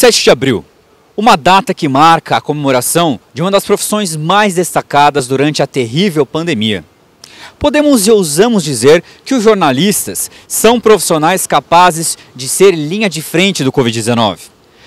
7 de abril, uma data que marca a comemoração de uma das profissões mais destacadas durante a terrível pandemia. Podemos e ousamos dizer que os jornalistas são profissionais capazes de ser linha de frente do Covid-19,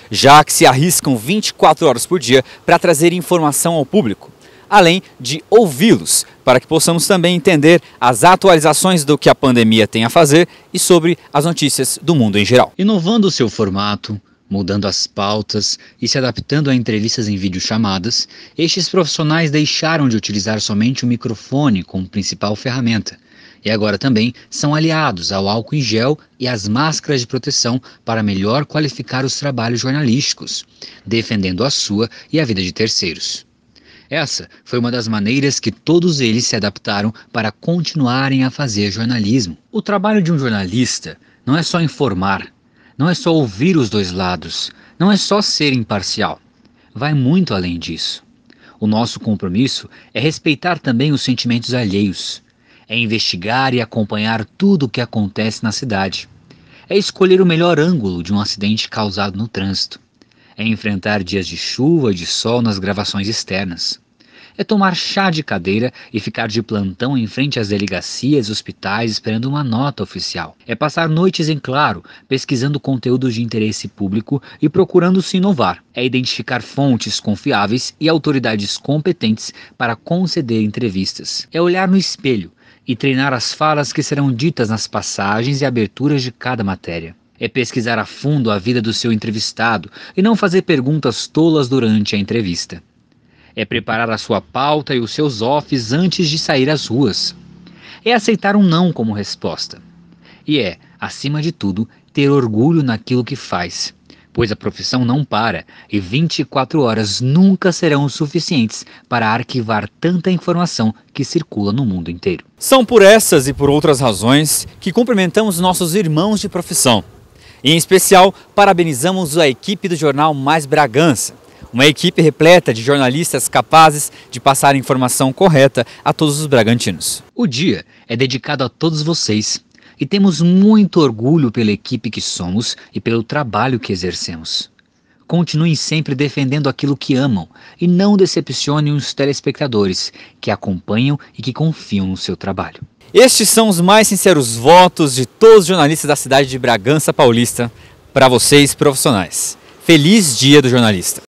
já que se arriscam 24 horas por dia para trazer informação ao público, além de ouvi-los, para que possamos também entender as atualizações do que a pandemia tem a fazer e sobre as notícias do mundo em geral. Inovando o seu formato, mudando as pautas e se adaptando a entrevistas em videochamadas, estes profissionais deixaram de utilizar somente o microfone como principal ferramenta e agora também são aliados ao álcool em gel e às máscaras de proteção para melhor qualificar os trabalhos jornalísticos, defendendo a sua e a vida de terceiros. Essa foi uma das maneiras que todos eles se adaptaram para continuarem a fazer jornalismo. O trabalho de um jornalista não é só informar, não é só ouvir os dois lados, não é só ser imparcial. Vai muito além disso. O nosso compromisso é respeitar também os sentimentos alheios, é investigar e acompanhar tudo o que acontece na cidade, é escolher o melhor ângulo de um acidente causado no trânsito, é enfrentar dias de chuva e de sol nas gravações externas é tomar chá de cadeira e ficar de plantão em frente às delegacias e hospitais esperando uma nota oficial. É passar noites em claro, pesquisando conteúdos de interesse público e procurando se inovar. É identificar fontes confiáveis e autoridades competentes para conceder entrevistas. É olhar no espelho e treinar as falas que serão ditas nas passagens e aberturas de cada matéria é pesquisar a fundo a vida do seu entrevistado e não fazer perguntas tolas durante a entrevista. É preparar a sua pauta e os seus offs antes de sair às ruas. É aceitar um não como resposta. E é, acima de tudo, ter orgulho naquilo que faz, pois a profissão não para e 24 horas nunca serão suficientes para arquivar tanta informação que circula no mundo inteiro. São por essas e por outras razões que cumprimentamos nossos irmãos de profissão. E, em especial, parabenizamos a equipe do jornal Mais Bragança uma equipe repleta de jornalistas capazes de passar a informação correta a todos os bragantinos. O dia é dedicado a todos vocês e temos muito orgulho pela equipe que somos e pelo trabalho que exercemos. Continuem sempre defendendo aquilo que amam e não decepcionem os telespectadores que acompanham e que confiam no seu trabalho. Estes são os mais sinceros votos de todos os jornalistas da cidade de Bragança Paulista para vocês, profissionais. Feliz Dia do Jornalista!